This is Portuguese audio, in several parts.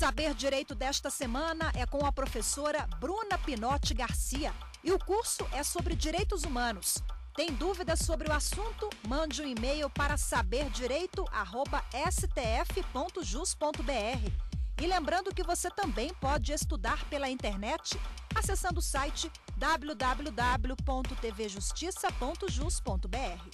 Saber Direito desta semana é com a professora Bruna Pinotti Garcia e o curso é sobre direitos humanos. Tem dúvidas sobre o assunto? Mande um e-mail para saberdireito@stf.jus.br. E lembrando que você também pode estudar pela internet acessando o site www.tvjustiça.jus.br.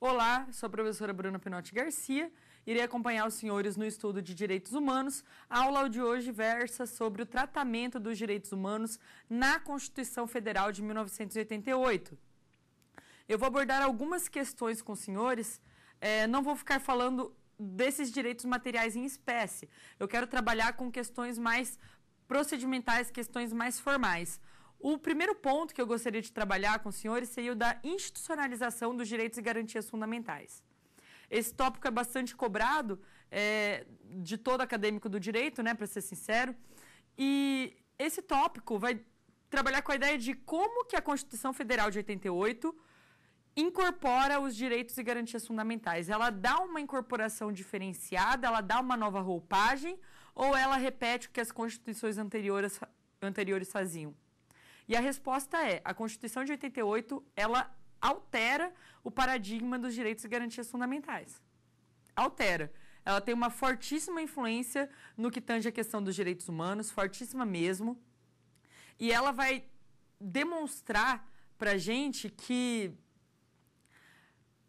Olá, sou a professora Bruna Pinotti Garcia Irei acompanhar os senhores no estudo de direitos humanos. A aula de hoje versa sobre o tratamento dos direitos humanos na Constituição Federal de 1988. Eu vou abordar algumas questões com os senhores. É, não vou ficar falando desses direitos materiais em espécie. Eu quero trabalhar com questões mais procedimentais, questões mais formais. O primeiro ponto que eu gostaria de trabalhar com os senhores seria o da institucionalização dos direitos e garantias fundamentais. Esse tópico é bastante cobrado é, de todo acadêmico do direito, né, para ser sincero. E esse tópico vai trabalhar com a ideia de como que a Constituição Federal de 88 incorpora os direitos e garantias fundamentais. Ela dá uma incorporação diferenciada, ela dá uma nova roupagem ou ela repete o que as constituições anteriores, anteriores faziam? E a resposta é, a Constituição de 88, ela altera o paradigma dos direitos e garantias fundamentais. Altera. Ela tem uma fortíssima influência no que tange a questão dos direitos humanos, fortíssima mesmo. E ela vai demonstrar para gente que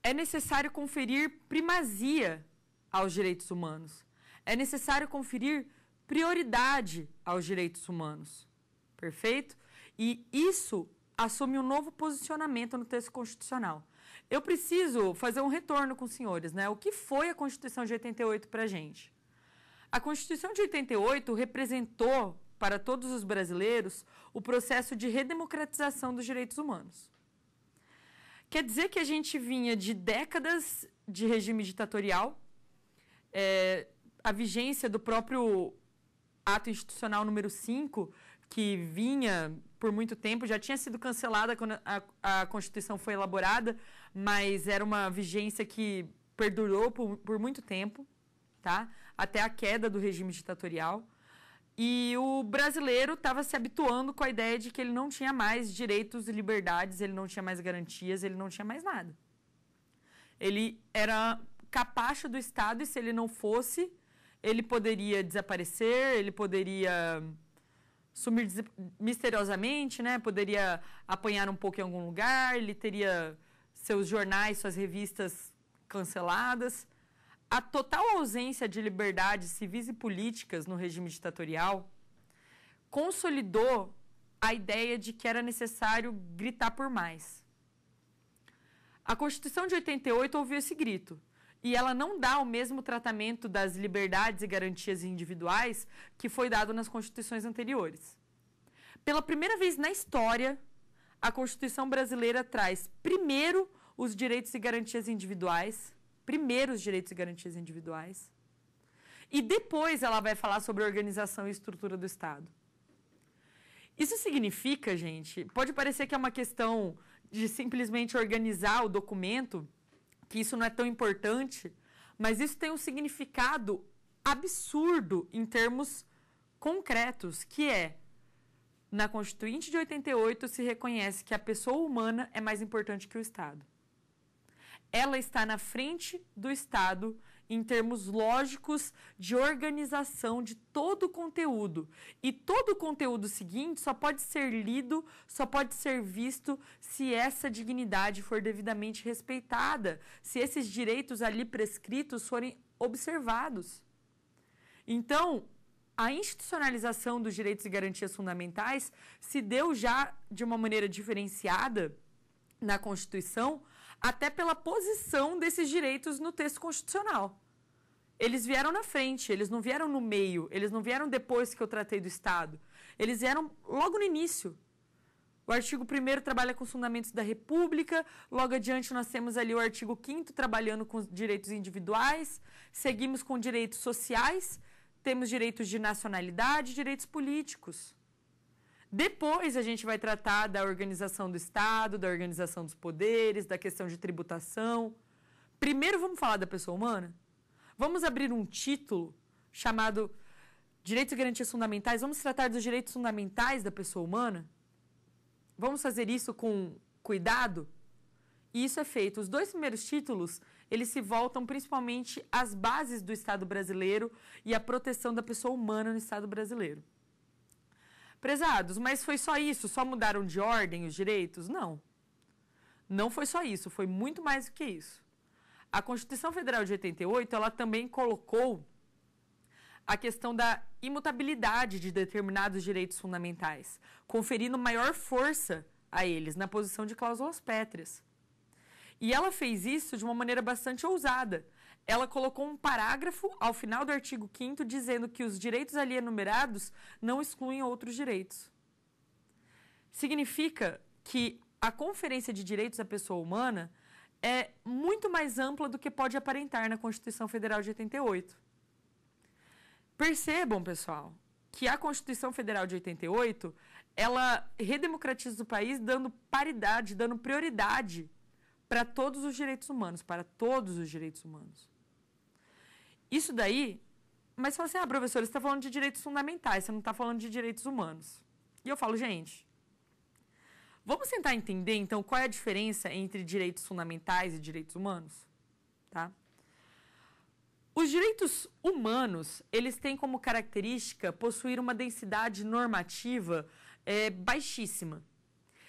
é necessário conferir primazia aos direitos humanos. É necessário conferir prioridade aos direitos humanos. Perfeito? E isso assume um novo posicionamento no texto constitucional. Eu preciso fazer um retorno com os senhores, né? O que foi a Constituição de 88 para a gente? A Constituição de 88 representou para todos os brasileiros o processo de redemocratização dos direitos humanos. Quer dizer que a gente vinha de décadas de regime ditatorial, é, a vigência do próprio ato institucional número 5, que vinha por muito tempo, já tinha sido cancelada quando a, a Constituição foi elaborada, mas era uma vigência que perdurou por, por muito tempo, tá? Até a queda do regime ditatorial. E o brasileiro estava se habituando com a ideia de que ele não tinha mais direitos e liberdades, ele não tinha mais garantias, ele não tinha mais nada. Ele era capacho do Estado e se ele não fosse, ele poderia desaparecer, ele poderia sumir misteriosamente, né? Poderia apanhar um pouco em algum lugar, ele teria seus jornais, suas revistas canceladas. A total ausência de liberdades civis e políticas no regime ditatorial consolidou a ideia de que era necessário gritar por mais. A Constituição de 88 ouviu esse grito, e ela não dá o mesmo tratamento das liberdades e garantias individuais que foi dado nas constituições anteriores. Pela primeira vez na história, a Constituição brasileira traz primeiro os direitos e garantias individuais, primeiro os direitos e garantias individuais, e depois ela vai falar sobre a organização e estrutura do Estado. Isso significa, gente, pode parecer que é uma questão de simplesmente organizar o documento que isso não é tão importante, mas isso tem um significado absurdo em termos concretos, que é na Constituinte de 88 se reconhece que a pessoa humana é mais importante que o Estado. Ela está na frente do Estado em termos lógicos de organização de todo o conteúdo. E todo o conteúdo seguinte só pode ser lido, só pode ser visto se essa dignidade for devidamente respeitada, se esses direitos ali prescritos forem observados. Então, a institucionalização dos direitos e garantias fundamentais se deu já de uma maneira diferenciada na Constituição, até pela posição desses direitos no texto constitucional. Eles vieram na frente, eles não vieram no meio, eles não vieram depois que eu tratei do Estado. Eles vieram logo no início. O artigo 1 trabalha com os fundamentos da República, logo adiante nós temos ali o artigo 5 trabalhando com os direitos individuais, seguimos com direitos sociais, temos direitos de nacionalidade, direitos políticos. Depois a gente vai tratar da organização do Estado, da organização dos poderes, da questão de tributação. Primeiro vamos falar da pessoa humana? Vamos abrir um título chamado Direitos e Garantias Fundamentais? Vamos tratar dos direitos fundamentais da pessoa humana? Vamos fazer isso com cuidado? E isso é feito. Os dois primeiros títulos, eles se voltam principalmente às bases do Estado brasileiro e à proteção da pessoa humana no Estado brasileiro. Prezados, mas foi só isso? Só mudaram de ordem os direitos? Não. Não foi só isso, foi muito mais do que isso. A Constituição Federal de 88, ela também colocou a questão da imutabilidade de determinados direitos fundamentais, conferindo maior força a eles na posição de cláusulas pétreas. E ela fez isso de uma maneira bastante ousada. Ela colocou um parágrafo ao final do artigo 5 dizendo que os direitos ali enumerados não excluem outros direitos. Significa que a Conferência de Direitos da Pessoa Humana é muito mais ampla do que pode aparentar na Constituição Federal de 88. Percebam, pessoal, que a Constituição Federal de 88, ela redemocratiza o país dando paridade, dando prioridade para todos os direitos humanos, para todos os direitos humanos. Isso daí, mas você fala assim, ah, professor, você está falando de direitos fundamentais, você não está falando de direitos humanos. E eu falo, gente, Vamos tentar entender, então, qual é a diferença entre direitos fundamentais e direitos humanos? Tá? Os direitos humanos, eles têm como característica possuir uma densidade normativa é, baixíssima.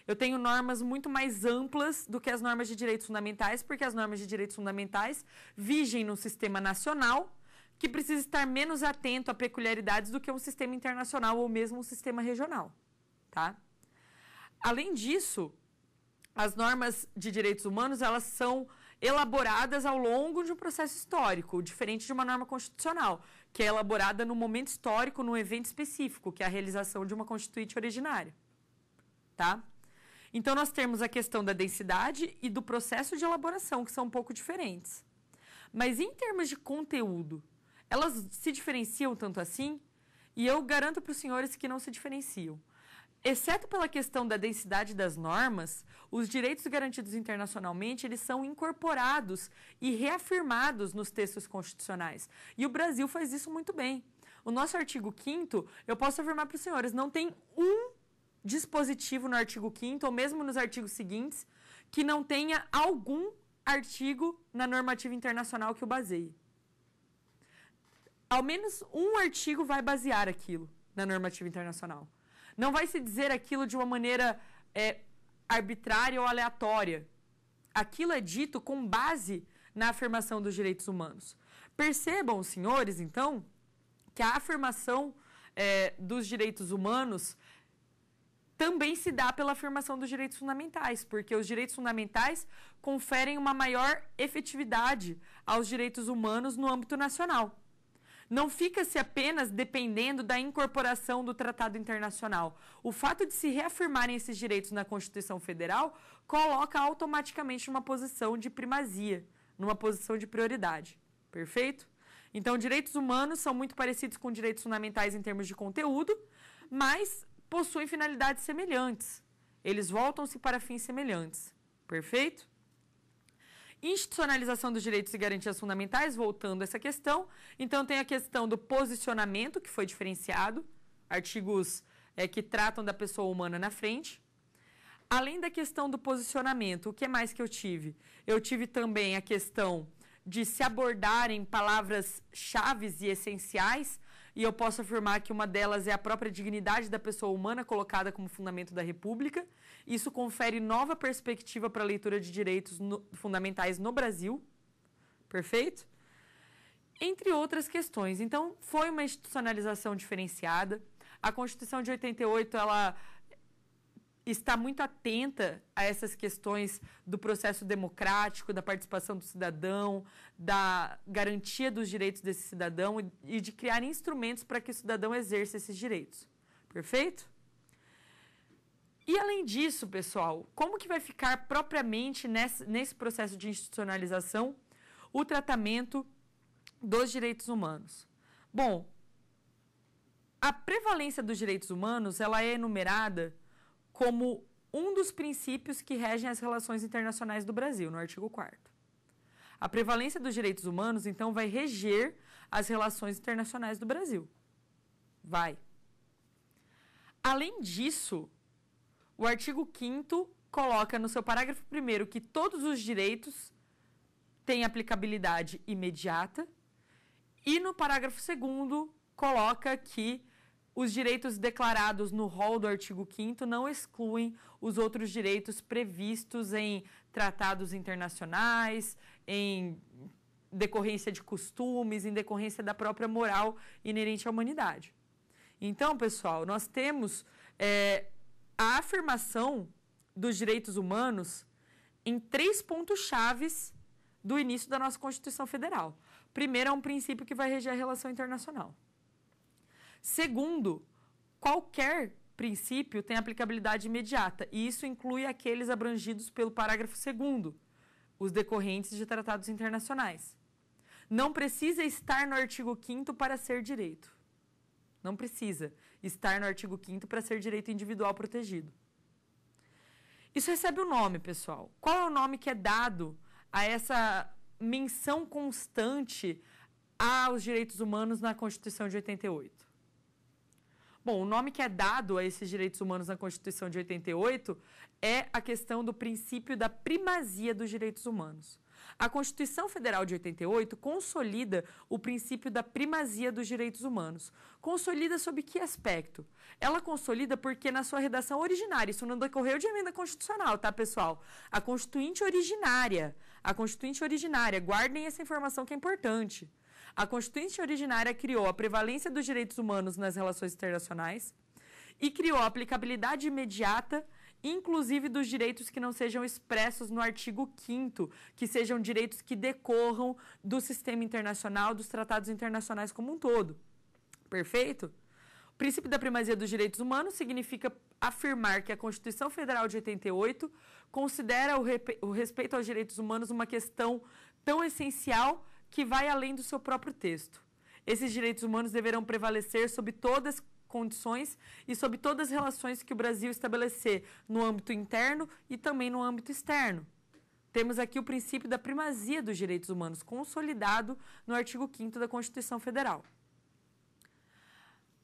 Eu tenho normas muito mais amplas do que as normas de direitos fundamentais, porque as normas de direitos fundamentais vigem no sistema nacional que precisa estar menos atento a peculiaridades do que um sistema internacional ou mesmo um sistema regional, tá? Além disso, as normas de direitos humanos, elas são elaboradas ao longo de um processo histórico, diferente de uma norma constitucional, que é elaborada no momento histórico, num evento específico, que é a realização de uma constituinte originária. Tá? Então, nós temos a questão da densidade e do processo de elaboração, que são um pouco diferentes. Mas, em termos de conteúdo, elas se diferenciam tanto assim? E eu garanto para os senhores que não se diferenciam. Exceto pela questão da densidade das normas, os direitos garantidos internacionalmente eles são incorporados e reafirmados nos textos constitucionais. E o Brasil faz isso muito bem. O nosso artigo 5 eu posso afirmar para os senhores, não tem um dispositivo no artigo 5 ou mesmo nos artigos seguintes que não tenha algum artigo na normativa internacional que o baseie. Ao menos um artigo vai basear aquilo na normativa internacional. Não vai se dizer aquilo de uma maneira é, arbitrária ou aleatória. Aquilo é dito com base na afirmação dos direitos humanos. Percebam, senhores, então, que a afirmação é, dos direitos humanos também se dá pela afirmação dos direitos fundamentais, porque os direitos fundamentais conferem uma maior efetividade aos direitos humanos no âmbito nacional não fica-se apenas dependendo da incorporação do tratado internacional. O fato de se reafirmarem esses direitos na Constituição Federal coloca automaticamente uma posição de primazia, numa posição de prioridade. Perfeito? Então, direitos humanos são muito parecidos com direitos fundamentais em termos de conteúdo, mas possuem finalidades semelhantes. Eles voltam-se para fins semelhantes. Perfeito? institucionalização dos direitos e garantias fundamentais, voltando a essa questão. Então, tem a questão do posicionamento, que foi diferenciado, artigos é, que tratam da pessoa humana na frente. Além da questão do posicionamento, o que mais que eu tive? Eu tive também a questão de se abordarem palavras chaves e essenciais e eu posso afirmar que uma delas é a própria dignidade da pessoa humana colocada como fundamento da República. Isso confere nova perspectiva para a leitura de direitos no, fundamentais no Brasil. Perfeito? Entre outras questões. Então, foi uma institucionalização diferenciada. A Constituição de 88, ela está muito atenta a essas questões do processo democrático, da participação do cidadão, da garantia dos direitos desse cidadão e de criar instrumentos para que o cidadão exerça esses direitos. Perfeito? E além disso, pessoal, como que vai ficar propriamente nesse processo de institucionalização o tratamento dos direitos humanos? Bom, a prevalência dos direitos humanos ela é enumerada como um dos princípios que regem as relações internacionais do Brasil, no artigo 4. A prevalência dos direitos humanos, então, vai reger as relações internacionais do Brasil. Vai. Além disso, o artigo 5 coloca no seu parágrafo 1 que todos os direitos têm aplicabilidade imediata, e no parágrafo 2 coloca que os direitos declarados no rol do artigo 5 não excluem os outros direitos previstos em tratados internacionais, em decorrência de costumes, em decorrência da própria moral inerente à humanidade. Então, pessoal, nós temos é, a afirmação dos direitos humanos em três pontos chaves do início da nossa Constituição Federal. Primeiro é um princípio que vai reger a relação internacional. Segundo, qualquer princípio tem aplicabilidade imediata, e isso inclui aqueles abrangidos pelo parágrafo 2, os decorrentes de tratados internacionais. Não precisa estar no artigo 5 para ser direito. Não precisa estar no artigo 5 para ser direito individual protegido. Isso recebe o um nome, pessoal. Qual é o nome que é dado a essa menção constante aos direitos humanos na Constituição de 88? Bom, o nome que é dado a esses direitos humanos na Constituição de 88 é a questão do princípio da primazia dos direitos humanos. A Constituição Federal de 88 consolida o princípio da primazia dos direitos humanos. Consolida sob que aspecto? Ela consolida porque na sua redação originária, isso não decorreu de emenda constitucional, tá, pessoal? A Constituinte originária, a Constituinte originária, guardem essa informação que é importante. A Constituição originária criou a prevalência dos direitos humanos nas relações internacionais e criou a aplicabilidade imediata, inclusive dos direitos que não sejam expressos no artigo 5 que sejam direitos que decorram do sistema internacional, dos tratados internacionais como um todo. Perfeito? O princípio da primazia dos direitos humanos significa afirmar que a Constituição Federal de 88 considera o, o respeito aos direitos humanos uma questão tão essencial que vai além do seu próprio texto. Esses direitos humanos deverão prevalecer sob todas as condições e sob todas as relações que o Brasil estabelecer no âmbito interno e também no âmbito externo. Temos aqui o princípio da primazia dos direitos humanos consolidado no artigo 5 da Constituição Federal.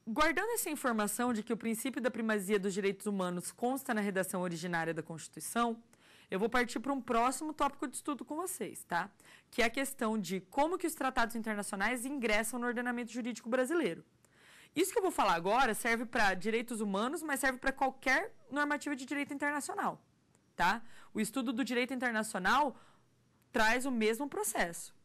Guardando essa informação de que o princípio da primazia dos direitos humanos consta na redação originária da Constituição, eu vou partir para um próximo tópico de estudo com vocês, tá? Que é a questão de como que os tratados internacionais ingressam no ordenamento jurídico brasileiro. Isso que eu vou falar agora serve para direitos humanos, mas serve para qualquer normativa de direito internacional, tá? O estudo do direito internacional traz o mesmo processo.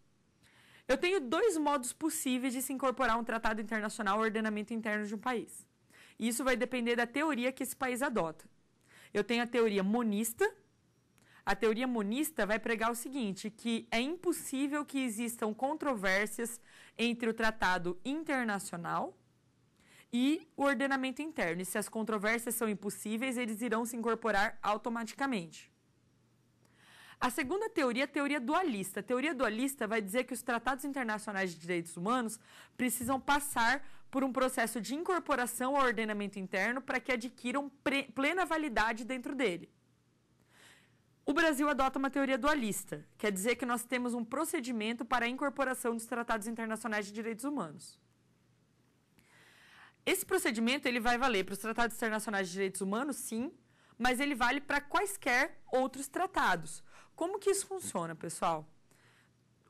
Eu tenho dois modos possíveis de se incorporar um tratado internacional ao ordenamento interno de um país. isso vai depender da teoria que esse país adota. Eu tenho a teoria monista, a teoria monista vai pregar o seguinte, que é impossível que existam controvérsias entre o tratado internacional e o ordenamento interno. E se as controvérsias são impossíveis, eles irão se incorporar automaticamente. A segunda teoria é a teoria dualista. A teoria dualista vai dizer que os tratados internacionais de direitos humanos precisam passar por um processo de incorporação ao ordenamento interno para que adquiram plena validade dentro dele. O Brasil adota uma teoria dualista, quer dizer que nós temos um procedimento para a incorporação dos tratados internacionais de direitos humanos. Esse procedimento ele vai valer para os tratados internacionais de direitos humanos, sim, mas ele vale para quaisquer outros tratados. Como que isso funciona, pessoal?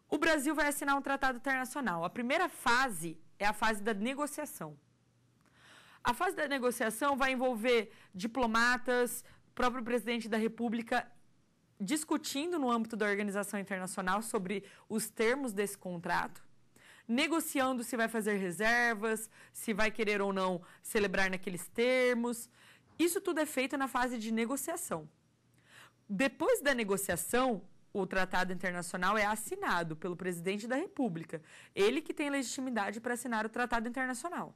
O Brasil vai assinar um tratado internacional. A primeira fase é a fase da negociação. A fase da negociação vai envolver diplomatas, próprio presidente da República discutindo no âmbito da organização internacional sobre os termos desse contrato, negociando se vai fazer reservas, se vai querer ou não celebrar naqueles termos. Isso tudo é feito na fase de negociação. Depois da negociação, o tratado internacional é assinado pelo presidente da República. Ele que tem legitimidade para assinar o tratado internacional.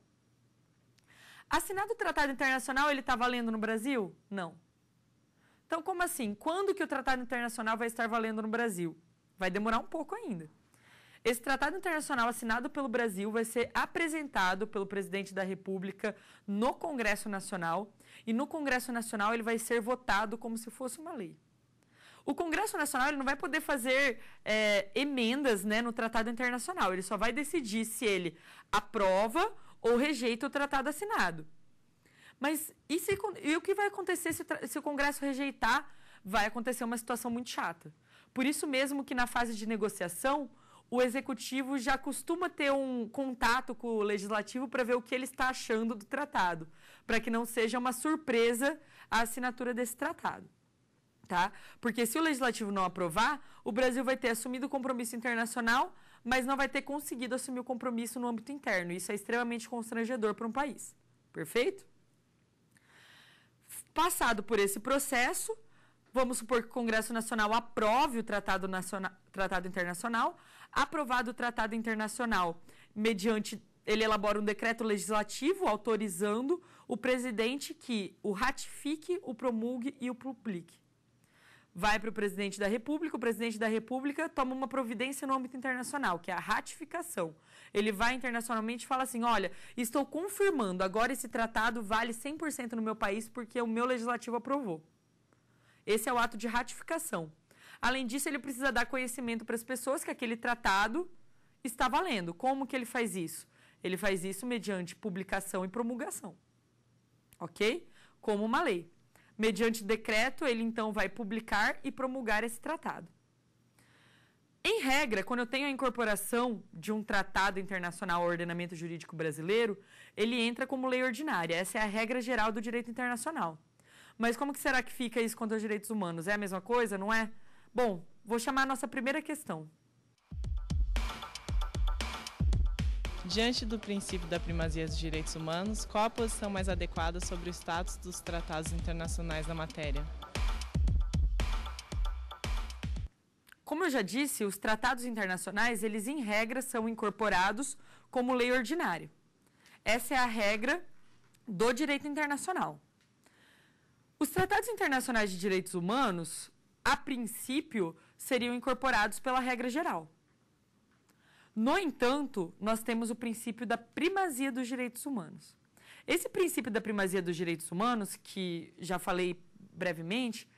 Assinado o tratado internacional, ele está valendo no Brasil? Não. Então, como assim? Quando que o tratado internacional vai estar valendo no Brasil? Vai demorar um pouco ainda. Esse tratado internacional assinado pelo Brasil vai ser apresentado pelo presidente da República no Congresso Nacional e no Congresso Nacional ele vai ser votado como se fosse uma lei. O Congresso Nacional ele não vai poder fazer é, emendas né, no tratado internacional, ele só vai decidir se ele aprova ou rejeita o tratado assinado. Mas e, se, e o que vai acontecer se, se o Congresso rejeitar? Vai acontecer uma situação muito chata. Por isso mesmo que na fase de negociação, o executivo já costuma ter um contato com o legislativo para ver o que ele está achando do tratado, para que não seja uma surpresa a assinatura desse tratado. Tá? Porque se o legislativo não aprovar, o Brasil vai ter assumido o compromisso internacional, mas não vai ter conseguido assumir o compromisso no âmbito interno. Isso é extremamente constrangedor para um país. Perfeito? Passado por esse processo, vamos supor que o Congresso Nacional aprove o Tratado, nacional, tratado Internacional, aprovado o Tratado Internacional, mediante ele elabora um decreto legislativo autorizando o presidente que o ratifique, o promulgue e o publique. Vai para o presidente da República, o presidente da República toma uma providência no âmbito internacional, que é a ratificação. Ele vai internacionalmente e fala assim: olha, estou confirmando, agora esse tratado vale 100% no meu país porque o meu legislativo aprovou. Esse é o ato de ratificação. Além disso, ele precisa dar conhecimento para as pessoas que aquele tratado está valendo. Como que ele faz isso? Ele faz isso mediante publicação e promulgação. Ok? Como uma lei. Mediante decreto, ele então vai publicar e promulgar esse tratado. Em regra, quando eu tenho a incorporação de um tratado internacional ao ordenamento jurídico brasileiro, ele entra como lei ordinária. Essa é a regra geral do direito internacional. Mas como que será que fica isso quanto aos direitos humanos? É a mesma coisa, não é? Bom, vou chamar a nossa primeira questão. Diante do princípio da primazia dos direitos humanos, qual a posição mais adequada sobre o status dos tratados internacionais na matéria? Como eu já disse, os tratados internacionais, eles em regra são incorporados como lei ordinária. Essa é a regra do direito internacional. Os tratados internacionais de direitos humanos, a princípio, seriam incorporados pela regra geral. No entanto, nós temos o princípio da primazia dos direitos humanos. Esse princípio da primazia dos direitos humanos, que já falei brevemente,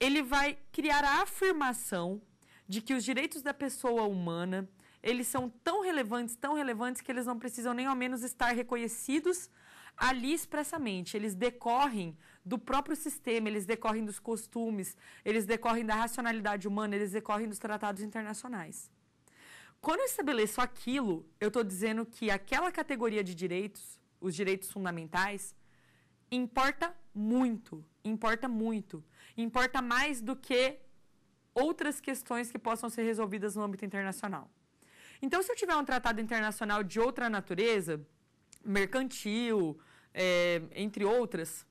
ele vai criar a afirmação de que os direitos da pessoa humana eles são tão relevantes, tão relevantes que eles não precisam nem ao menos estar reconhecidos ali expressamente. Eles decorrem do próprio sistema, eles decorrem dos costumes, eles decorrem da racionalidade humana, eles decorrem dos tratados internacionais. Quando eu estabeleço aquilo, eu estou dizendo que aquela categoria de direitos, os direitos fundamentais, importa muito, importa muito importa mais do que outras questões que possam ser resolvidas no âmbito internacional. Então, se eu tiver um tratado internacional de outra natureza, mercantil, é, entre outras,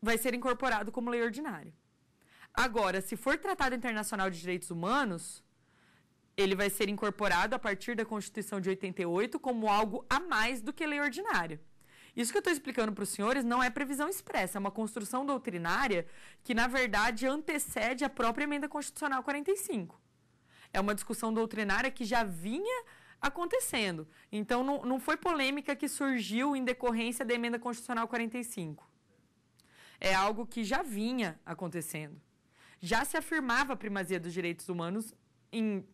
vai ser incorporado como lei ordinária. Agora, se for tratado internacional de direitos humanos, ele vai ser incorporado a partir da Constituição de 88 como algo a mais do que lei ordinária. Isso que eu estou explicando para os senhores não é previsão expressa, é uma construção doutrinária que, na verdade, antecede a própria emenda constitucional 45. É uma discussão doutrinária que já vinha acontecendo. Então, não, não foi polêmica que surgiu em decorrência da emenda constitucional 45. É algo que já vinha acontecendo. Já se afirmava a primazia dos direitos humanos em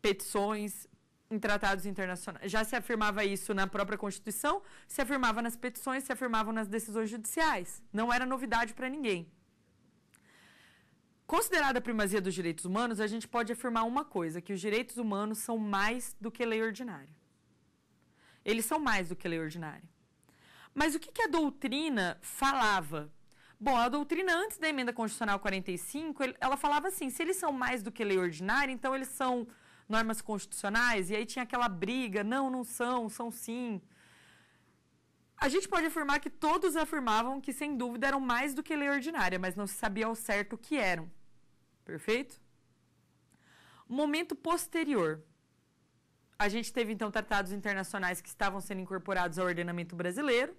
petições, em tratados internacionais. Já se afirmava isso na própria Constituição, se afirmava nas petições, se afirmavam nas decisões judiciais. Não era novidade para ninguém. Considerada a primazia dos direitos humanos, a gente pode afirmar uma coisa, que os direitos humanos são mais do que lei ordinária. Eles são mais do que lei ordinária. Mas o que, que a doutrina falava? Bom, a doutrina antes da emenda constitucional 45, ela falava assim, se eles são mais do que lei ordinária, então eles são normas constitucionais, e aí tinha aquela briga, não, não são, são sim. A gente pode afirmar que todos afirmavam que, sem dúvida, eram mais do que lei ordinária, mas não se sabia ao certo o que eram. Perfeito? Momento posterior. A gente teve, então, tratados internacionais que estavam sendo incorporados ao ordenamento brasileiro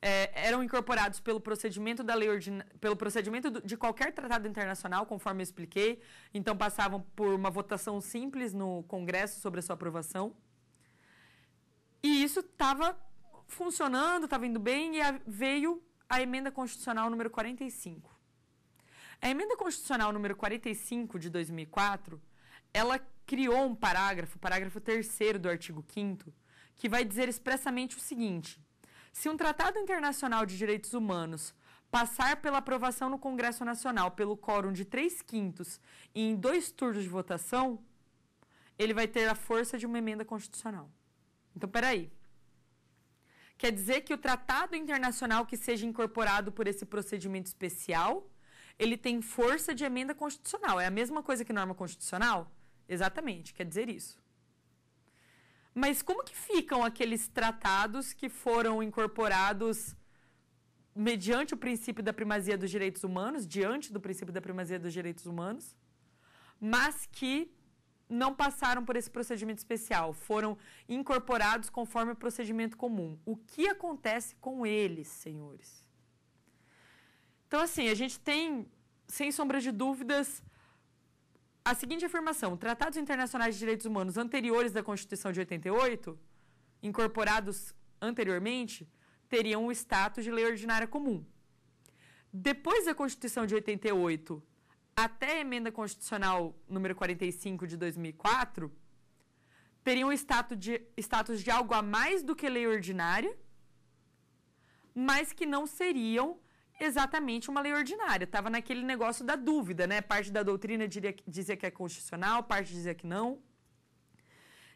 é, eram incorporados pelo procedimento da lei ordin... pelo procedimento de qualquer tratado internacional, conforme eu expliquei. Então passavam por uma votação simples no Congresso sobre a sua aprovação. E isso estava funcionando, estava indo bem e a... veio a emenda constitucional número 45. A emenda constitucional número 45 de 2004, ela criou um parágrafo, parágrafo 3 do artigo 5 que vai dizer expressamente o seguinte: se um tratado internacional de direitos humanos passar pela aprovação no Congresso Nacional pelo quórum de 3 quintos e em dois turnos de votação, ele vai ter a força de uma emenda constitucional. Então, peraí. Quer dizer que o tratado internacional que seja incorporado por esse procedimento especial, ele tem força de emenda constitucional. É a mesma coisa que norma constitucional? Exatamente, quer dizer isso. Mas como que ficam aqueles tratados que foram incorporados mediante o princípio da primazia dos direitos humanos, diante do princípio da primazia dos direitos humanos, mas que não passaram por esse procedimento especial, foram incorporados conforme o procedimento comum. O que acontece com eles, senhores? Então, assim, a gente tem, sem sombra de dúvidas, a seguinte afirmação: tratados internacionais de direitos humanos anteriores à Constituição de 88, incorporados anteriormente, teriam o status de lei ordinária comum. Depois da Constituição de 88 até a emenda constitucional número 45 de 2004, teriam status de, status de algo a mais do que lei ordinária, mas que não seriam exatamente uma lei ordinária. Estava naquele negócio da dúvida, né? Parte da doutrina diria, dizia que é constitucional, parte dizia que não.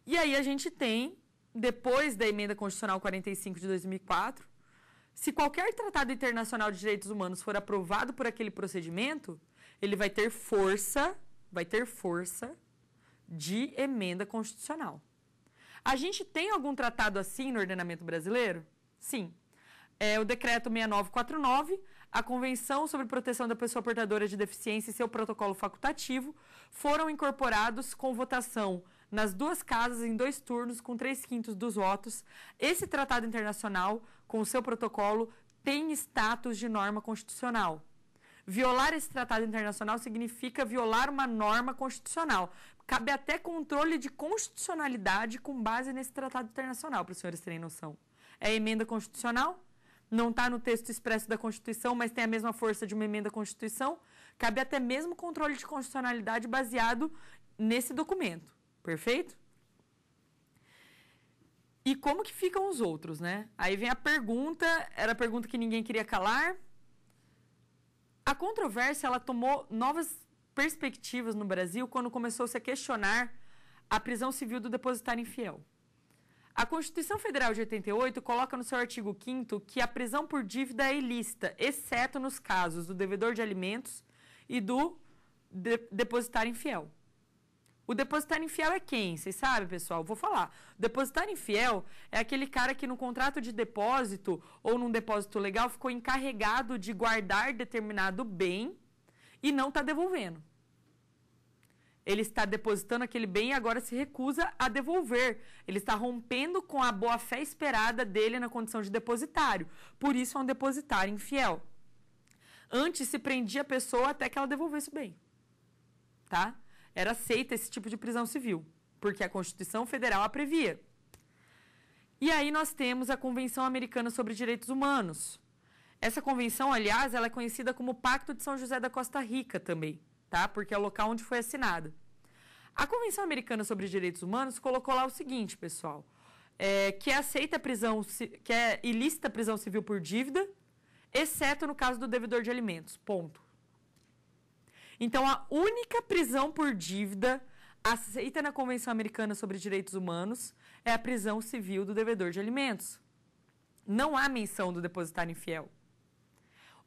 E aí a gente tem, depois da emenda constitucional 45 de 2004, se qualquer tratado internacional de direitos humanos for aprovado por aquele procedimento, ele vai ter força, vai ter força de emenda constitucional. A gente tem algum tratado assim no ordenamento brasileiro? Sim, é o decreto 6949, a Convenção sobre Proteção da Pessoa Portadora de Deficiência e seu protocolo facultativo foram incorporados com votação nas duas casas em dois turnos com três quintos dos votos. Esse tratado internacional, com o seu protocolo, tem status de norma constitucional. Violar esse tratado internacional significa violar uma norma constitucional. Cabe até controle de constitucionalidade com base nesse tratado internacional, para os senhores terem noção. É emenda constitucional? não está no texto expresso da Constituição, mas tem a mesma força de uma emenda à Constituição, cabe até mesmo controle de constitucionalidade baseado nesse documento. Perfeito? E como que ficam os outros, né? Aí vem a pergunta, era a pergunta que ninguém queria calar. A controvérsia, ela tomou novas perspectivas no Brasil quando começou-se a questionar a prisão civil do depositário infiel. A Constituição Federal de 88 coloca no seu artigo 5 que a prisão por dívida é ilícita, exceto nos casos do devedor de alimentos e do de depositário infiel. O depositário infiel é quem? Vocês sabem, pessoal? Vou falar. O depositário infiel é aquele cara que no contrato de depósito ou num depósito legal ficou encarregado de guardar determinado bem e não está devolvendo. Ele está depositando aquele bem e agora se recusa a devolver. Ele está rompendo com a boa-fé esperada dele na condição de depositário. Por isso é um depositário infiel. Antes se prendia a pessoa até que ela devolvesse o bem. Tá? Era aceita esse tipo de prisão civil, porque a Constituição Federal a previa. E aí nós temos a Convenção Americana sobre Direitos Humanos. Essa convenção, aliás, ela é conhecida como Pacto de São José da Costa Rica também tá? Porque é o local onde foi assinada. A Convenção Americana sobre Direitos Humanos colocou lá o seguinte, pessoal, é, que é aceita prisão, que é ilícita prisão civil por dívida, exceto no caso do devedor de alimentos. Ponto. Então, a única prisão por dívida aceita na Convenção Americana sobre Direitos Humanos é a prisão civil do devedor de alimentos. Não há menção do depositário infiel.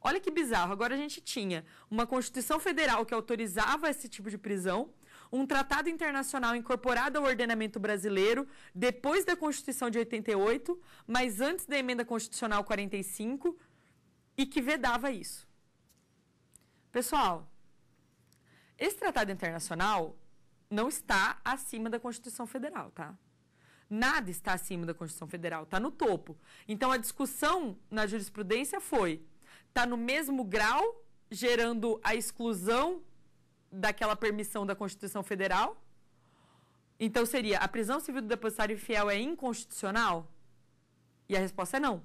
Olha que bizarro. Agora a gente tinha uma Constituição Federal que autorizava esse tipo de prisão, um tratado internacional incorporado ao ordenamento brasileiro depois da Constituição de 88, mas antes da emenda constitucional 45 e que vedava isso. Pessoal, esse tratado internacional não está acima da Constituição Federal, tá? Nada está acima da Constituição Federal, está no topo. Então a discussão na jurisprudência foi está no mesmo grau, gerando a exclusão daquela permissão da Constituição Federal. Então seria a prisão civil do depositário fiel é inconstitucional? E a resposta é não.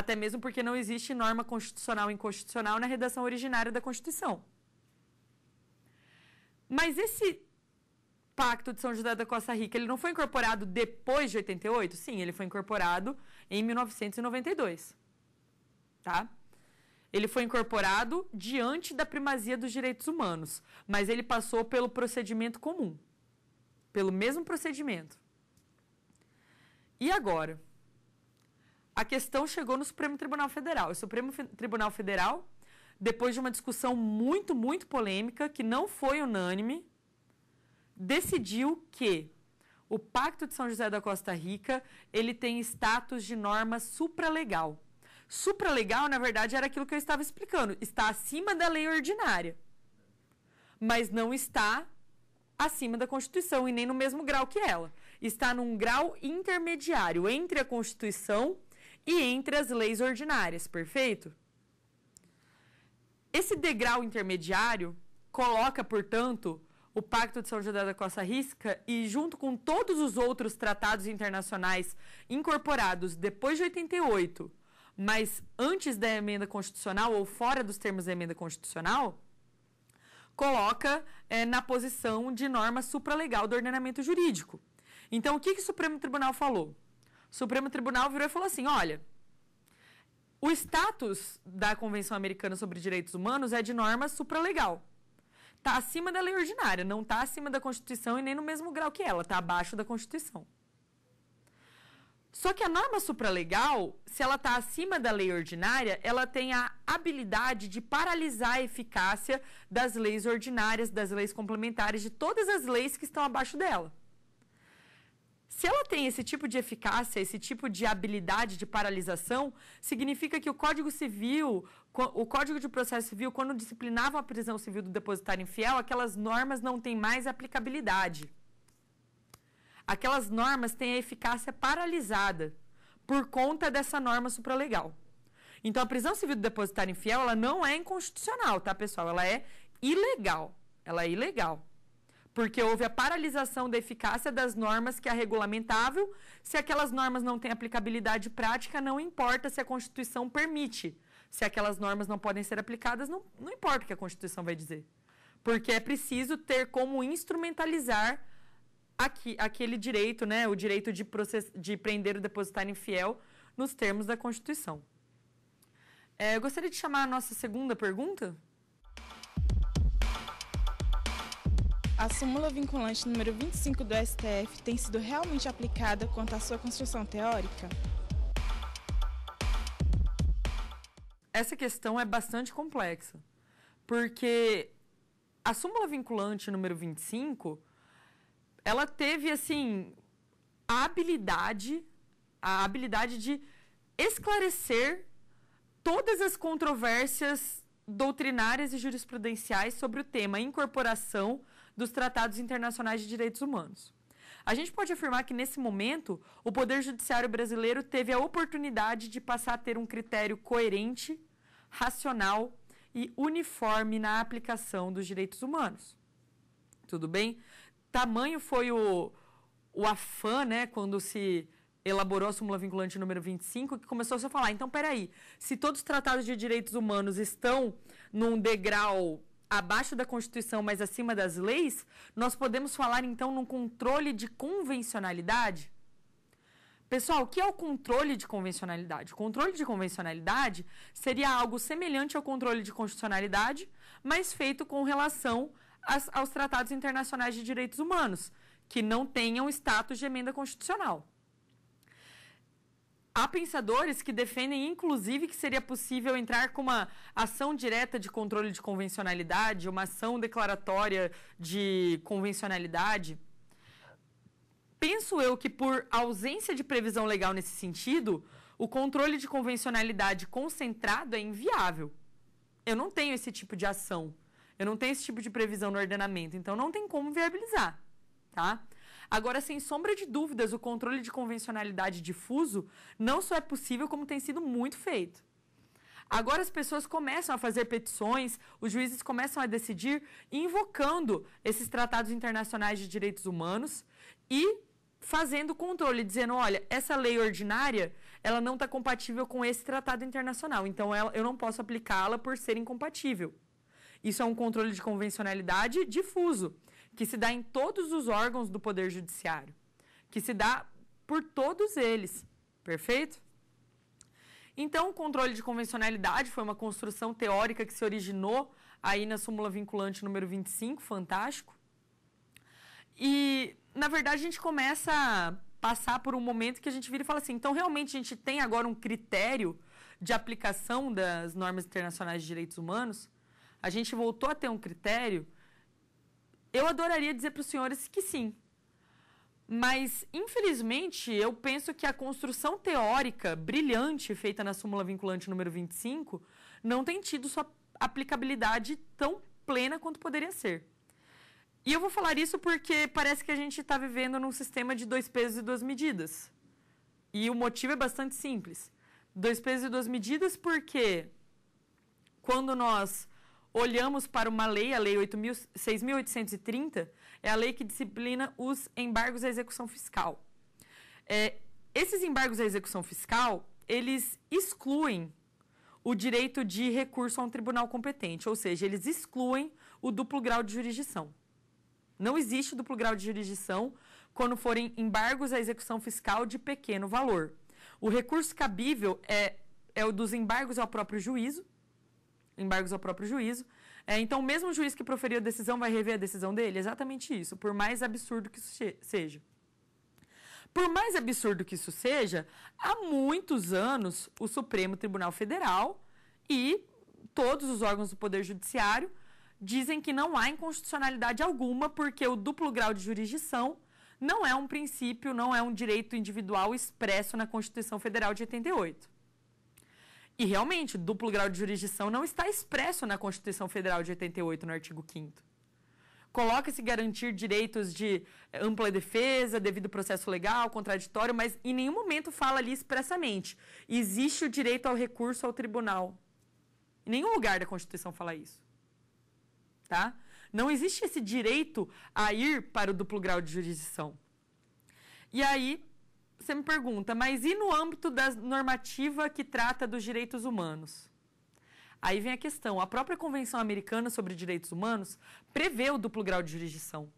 Até mesmo porque não existe norma constitucional inconstitucional na redação originária da Constituição. Mas esse Pacto de São José da Costa Rica, ele não foi incorporado depois de 88? Sim, ele foi incorporado em 1992 tá? Ele foi incorporado diante da primazia dos direitos humanos, mas ele passou pelo procedimento comum, pelo mesmo procedimento. E agora? A questão chegou no Supremo Tribunal Federal. O Supremo Tribunal Federal, depois de uma discussão muito, muito polêmica, que não foi unânime, decidiu que o Pacto de São José da Costa Rica ele tem status de norma supralegal. Supralegal, na verdade, era aquilo que eu estava explicando. Está acima da lei ordinária, mas não está acima da Constituição e nem no mesmo grau que ela. Está num grau intermediário entre a Constituição e entre as leis ordinárias, perfeito? Esse degrau intermediário coloca, portanto, o Pacto de São José da Costa Rica e, junto com todos os outros tratados internacionais incorporados depois de 88 mas antes da emenda constitucional ou fora dos termos da emenda constitucional, coloca é, na posição de norma supralegal do ordenamento jurídico. Então, o que, que o Supremo Tribunal falou? O Supremo Tribunal virou e falou assim: olha, o status da Convenção Americana sobre Direitos Humanos é de norma supralegal. Está acima da lei ordinária, não está acima da Constituição e nem no mesmo grau que ela, está abaixo da Constituição. Só que a norma supralegal, se ela está acima da lei ordinária, ela tem a habilidade de paralisar a eficácia das leis ordinárias, das leis complementares, de todas as leis que estão abaixo dela. Se ela tem esse tipo de eficácia, esse tipo de habilidade de paralisação, significa que o Código Civil, o Código de Processo Civil, quando disciplinava a prisão civil do depositário infiel, aquelas normas não têm mais aplicabilidade aquelas normas têm a eficácia paralisada por conta dessa norma supralegal. Então, a prisão civil do depositário infiel, ela não é inconstitucional, tá, pessoal? Ela é ilegal. Ela é ilegal. Porque houve a paralisação da eficácia das normas que é regulamentável. Se aquelas normas não têm aplicabilidade prática, não importa se a Constituição permite. Se aquelas normas não podem ser aplicadas, não, não importa o que a Constituição vai dizer. Porque é preciso ter como instrumentalizar aqui, aquele direito, né, o direito de, process, de prender o depositário infiel nos termos da Constituição. É, eu gostaria de chamar a nossa segunda pergunta. A súmula vinculante número 25 do STF tem sido realmente aplicada quanto à sua construção teórica? Essa questão é bastante complexa, porque a súmula vinculante número 25 ela teve, assim, a habilidade, a habilidade de esclarecer todas as controvérsias doutrinárias e jurisprudenciais sobre o tema incorporação dos tratados internacionais de direitos humanos. A gente pode afirmar que, nesse momento, o Poder Judiciário brasileiro teve a oportunidade de passar a ter um critério coerente, racional e uniforme na aplicação dos direitos humanos. Tudo bem? Tamanho foi o, o afã, né, quando se elaborou a súmula vinculante número 25, que começou a se falar, então, peraí, se todos os tratados de direitos humanos estão num degrau abaixo da Constituição, mas acima das leis, nós podemos falar, então, num controle de convencionalidade? Pessoal, o que é o controle de convencionalidade? O controle de convencionalidade seria algo semelhante ao controle de constitucionalidade, mas feito com relação as, aos tratados internacionais de direitos humanos, que não tenham status de emenda constitucional. Há pensadores que defendem, inclusive, que seria possível entrar com uma ação direta de controle de convencionalidade, uma ação declaratória de convencionalidade. Penso eu que, por ausência de previsão legal nesse sentido, o controle de convencionalidade concentrado é inviável. Eu não tenho esse tipo de ação. Eu não tenho esse tipo de previsão no ordenamento, então não tem como viabilizar, tá? Agora, sem sombra de dúvidas, o controle de convencionalidade difuso não só é possível, como tem sido muito feito. Agora as pessoas começam a fazer petições, os juízes começam a decidir invocando esses tratados internacionais de direitos humanos e fazendo controle, dizendo, olha, essa lei ordinária, ela não está compatível com esse tratado internacional, então ela, eu não posso aplicá-la por ser incompatível. Isso é um controle de convencionalidade difuso, que se dá em todos os órgãos do Poder Judiciário, que se dá por todos eles, perfeito? Então, o controle de convencionalidade foi uma construção teórica que se originou aí na súmula vinculante número 25, fantástico. E, na verdade, a gente começa a passar por um momento que a gente vira e fala assim: então, realmente, a gente tem agora um critério de aplicação das normas internacionais de direitos humanos? a gente voltou a ter um critério, eu adoraria dizer para os senhores que sim. Mas, infelizmente, eu penso que a construção teórica brilhante feita na súmula vinculante número 25 não tem tido sua aplicabilidade tão plena quanto poderia ser. E eu vou falar isso porque parece que a gente está vivendo num sistema de dois pesos e duas medidas. E o motivo é bastante simples. Dois pesos e duas medidas porque quando nós olhamos para uma lei, a Lei 6.830, é a lei que disciplina os embargos à execução fiscal. É, esses embargos à execução fiscal, eles excluem o direito de recurso a um tribunal competente, ou seja, eles excluem o duplo grau de jurisdição. Não existe duplo grau de jurisdição quando forem embargos à execução fiscal de pequeno valor. O recurso cabível é, é o dos embargos ao próprio juízo, embargos ao próprio juízo. É, então, mesmo o juiz que proferiu a decisão vai rever a decisão dele? É exatamente isso, por mais absurdo que isso seja. Por mais absurdo que isso seja, há muitos anos o Supremo Tribunal Federal e todos os órgãos do Poder Judiciário dizem que não há inconstitucionalidade alguma porque o duplo grau de jurisdição não é um princípio, não é um direito individual expresso na Constituição Federal de 88. E realmente, duplo grau de jurisdição não está expresso na Constituição Federal de 88, no artigo 5 coloca-se garantir direitos de ampla defesa, devido processo legal, contraditório, mas em nenhum momento fala ali expressamente. Existe o direito ao recurso ao tribunal. Em nenhum lugar da Constituição fala isso. Tá? Não existe esse direito a ir para o duplo grau de jurisdição. E aí, você me pergunta, mas e no âmbito da normativa que trata dos direitos humanos? Aí vem a questão: a própria Convenção Americana sobre Direitos Humanos prevê o duplo grau de jurisdição.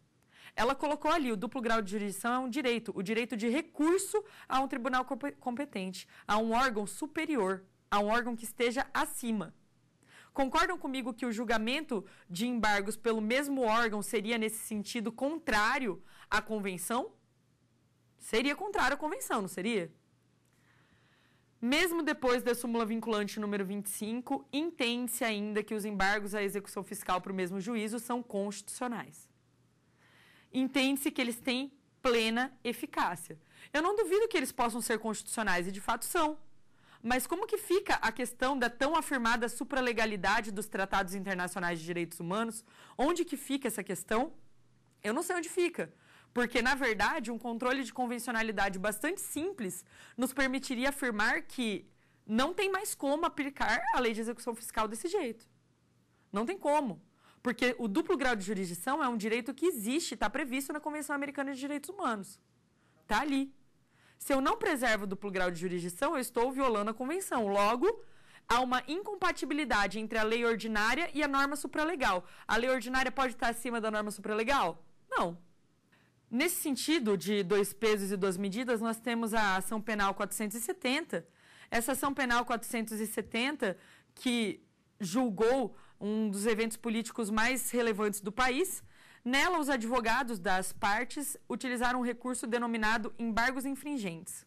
Ela colocou ali: o duplo grau de jurisdição é um direito, o direito de recurso a um tribunal competente, a um órgão superior, a um órgão que esteja acima. Concordam comigo que o julgamento de embargos pelo mesmo órgão seria, nesse sentido, contrário à Convenção? Seria contrário à convenção, não seria? Mesmo depois da súmula vinculante número 25, entende-se ainda que os embargos à execução fiscal para o mesmo juízo são constitucionais. Entende-se que eles têm plena eficácia. Eu não duvido que eles possam ser constitucionais, e de fato são. Mas como que fica a questão da tão afirmada supralegalidade dos tratados internacionais de direitos humanos? Onde que fica essa questão? Eu não sei onde fica. Porque, na verdade, um controle de convencionalidade bastante simples nos permitiria afirmar que não tem mais como aplicar a lei de execução fiscal desse jeito. Não tem como. Porque o duplo grau de jurisdição é um direito que existe, está previsto na Convenção Americana de Direitos Humanos. Está ali. Se eu não preservo o duplo grau de jurisdição, eu estou violando a Convenção. Logo, há uma incompatibilidade entre a lei ordinária e a norma supralegal. A lei ordinária pode estar acima da norma supralegal? Não. Nesse sentido de dois pesos e duas medidas, nós temos a ação penal 470. Essa ação penal 470 que julgou um dos eventos políticos mais relevantes do país. Nela, os advogados das partes utilizaram um recurso denominado embargos infringentes.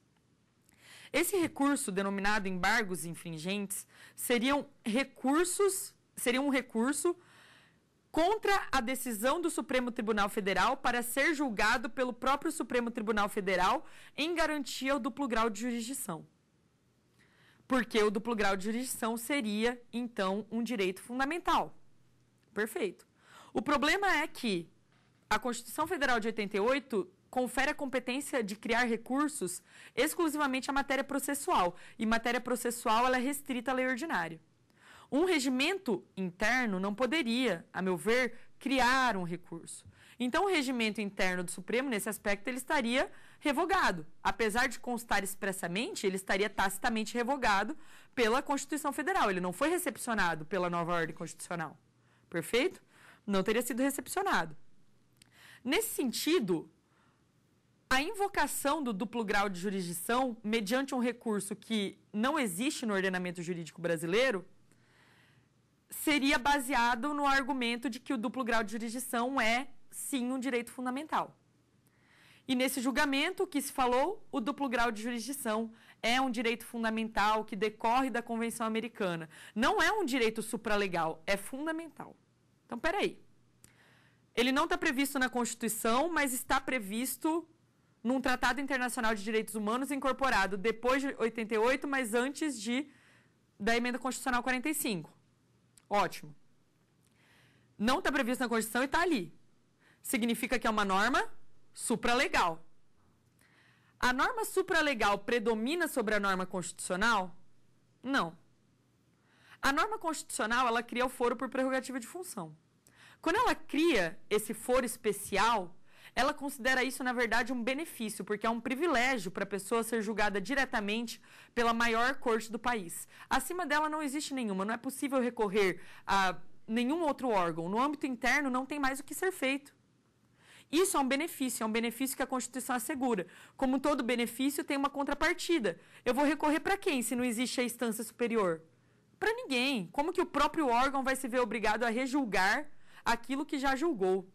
Esse recurso, denominado embargos infringentes, seriam recursos, seria um recurso contra a decisão do Supremo Tribunal Federal para ser julgado pelo próprio Supremo Tribunal Federal em garantia ao duplo grau de jurisdição. Porque o duplo grau de jurisdição seria, então, um direito fundamental. Perfeito. O problema é que a Constituição Federal de 88 confere a competência de criar recursos exclusivamente à matéria processual, e matéria processual ela é restrita à lei ordinária. Um regimento interno não poderia, a meu ver, criar um recurso. Então, o regimento interno do Supremo, nesse aspecto, ele estaria revogado. Apesar de constar expressamente, ele estaria tacitamente revogado pela Constituição Federal. Ele não foi recepcionado pela nova ordem constitucional. Perfeito? Não teria sido recepcionado. Nesse sentido, a invocação do duplo grau de jurisdição mediante um recurso que não existe no ordenamento jurídico brasileiro seria baseado no argumento de que o duplo grau de jurisdição é, sim, um direito fundamental. E nesse julgamento que se falou, o duplo grau de jurisdição é um direito fundamental que decorre da Convenção Americana. Não é um direito supralegal, é fundamental. Então, peraí. Ele não está previsto na Constituição, mas está previsto num Tratado Internacional de Direitos Humanos incorporado depois de 88, mas antes de da Emenda Constitucional 45. Ótimo. Não está previsto na Constituição e está ali. Significa que é uma norma supralegal. A norma supralegal predomina sobre a norma constitucional? Não. A norma constitucional, ela cria o foro por prerrogativa de função. Quando ela cria esse foro especial, ela considera isso, na verdade, um benefício, porque é um privilégio para a pessoa ser julgada diretamente pela maior corte do país. Acima dela não existe nenhuma, não é possível recorrer a nenhum outro órgão. No âmbito interno não tem mais o que ser feito. Isso é um benefício, é um benefício que a Constituição assegura. Como todo benefício, tem uma contrapartida. Eu vou recorrer para quem se não existe a instância superior? Para ninguém. Como que o próprio órgão vai se ver obrigado a rejulgar aquilo que já julgou?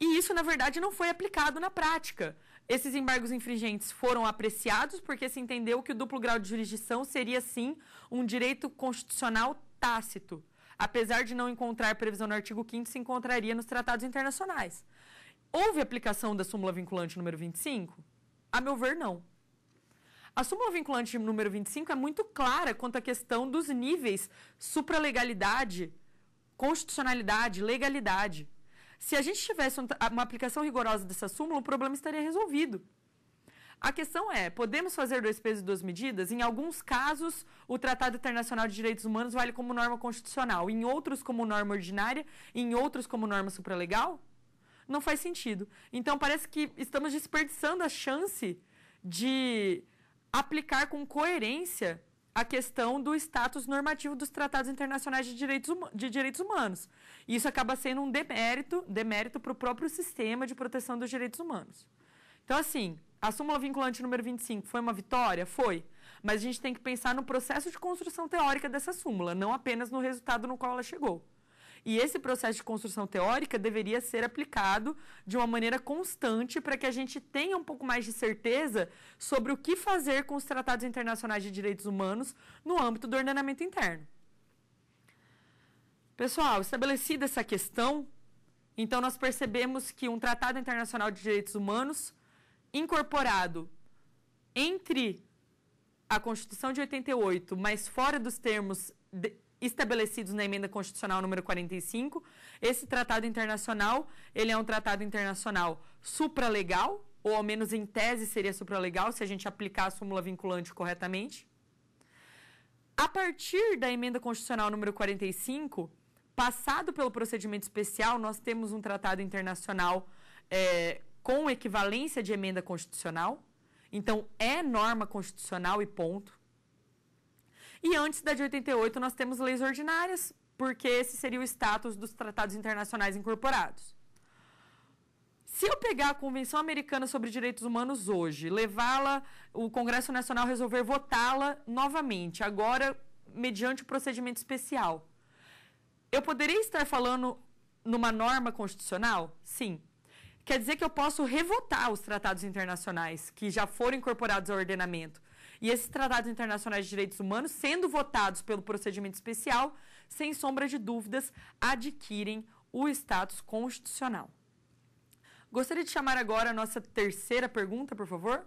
E isso, na verdade, não foi aplicado na prática. Esses embargos infringentes foram apreciados porque se entendeu que o duplo grau de jurisdição seria, sim, um direito constitucional tácito. Apesar de não encontrar previsão no artigo 5, se encontraria nos tratados internacionais. Houve aplicação da súmula vinculante número 25? A meu ver, não. A súmula vinculante número 25 é muito clara quanto à questão dos níveis supralegalidade, constitucionalidade, legalidade. Se a gente tivesse uma aplicação rigorosa dessa súmula, o problema estaria resolvido. A questão é, podemos fazer dois pesos e duas medidas? Em alguns casos, o Tratado Internacional de Direitos Humanos vale como norma constitucional, em outros como norma ordinária, em outros como norma supralegal? Não faz sentido. Então, parece que estamos desperdiçando a chance de aplicar com coerência a questão do status normativo dos tratados internacionais de direitos, de direitos humanos. E isso acaba sendo um demérito demérito para o próprio sistema de proteção dos direitos humanos. Então, assim, a súmula vinculante número 25 foi uma vitória? Foi. Mas a gente tem que pensar no processo de construção teórica dessa súmula, não apenas no resultado no qual ela chegou. E esse processo de construção teórica deveria ser aplicado de uma maneira constante para que a gente tenha um pouco mais de certeza sobre o que fazer com os tratados internacionais de direitos humanos no âmbito do ordenamento interno. Pessoal, estabelecida essa questão, então nós percebemos que um tratado internacional de direitos humanos incorporado entre a Constituição de 88, mas fora dos termos de, estabelecidos na emenda constitucional número 45. Esse tratado internacional, ele é um tratado internacional supralegal, ou ao menos em tese seria supralegal se a gente aplicar a súmula vinculante corretamente. A partir da emenda constitucional número 45, passado pelo procedimento especial, nós temos um tratado internacional é, com equivalência de emenda constitucional. Então, é norma constitucional e ponto. E antes da de 88, nós temos leis ordinárias, porque esse seria o status dos tratados internacionais incorporados. Se eu pegar a Convenção Americana sobre Direitos Humanos hoje, levá-la, o Congresso Nacional resolver votá-la novamente, agora mediante o procedimento especial, eu poderia estar falando numa norma constitucional? Sim. Quer dizer que eu posso revotar os tratados internacionais que já foram incorporados ao ordenamento. E esses tratados internacionais de direitos humanos, sendo votados pelo procedimento especial, sem sombra de dúvidas, adquirem o status constitucional. Gostaria de chamar agora a nossa terceira pergunta, por favor.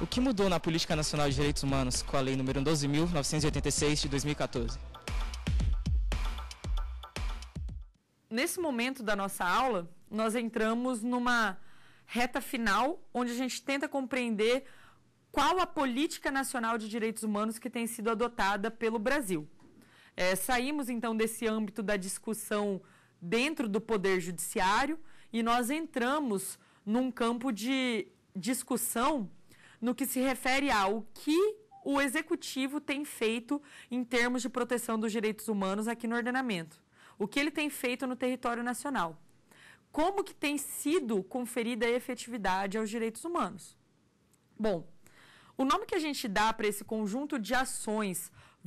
O que mudou na Política Nacional de Direitos Humanos com a Lei nº 12.986 de 2014? Nesse momento da nossa aula, nós entramos numa reta final, onde a gente tenta compreender qual a política nacional de direitos humanos que tem sido adotada pelo Brasil. É, saímos então desse âmbito da discussão dentro do Poder Judiciário e nós entramos num campo de discussão no que se refere ao que o executivo tem feito em termos de proteção dos direitos humanos aqui no ordenamento, o que ele tem feito no território nacional como que tem sido conferida a efetividade aos direitos humanos. Bom, o nome que a gente dá para esse conjunto de ações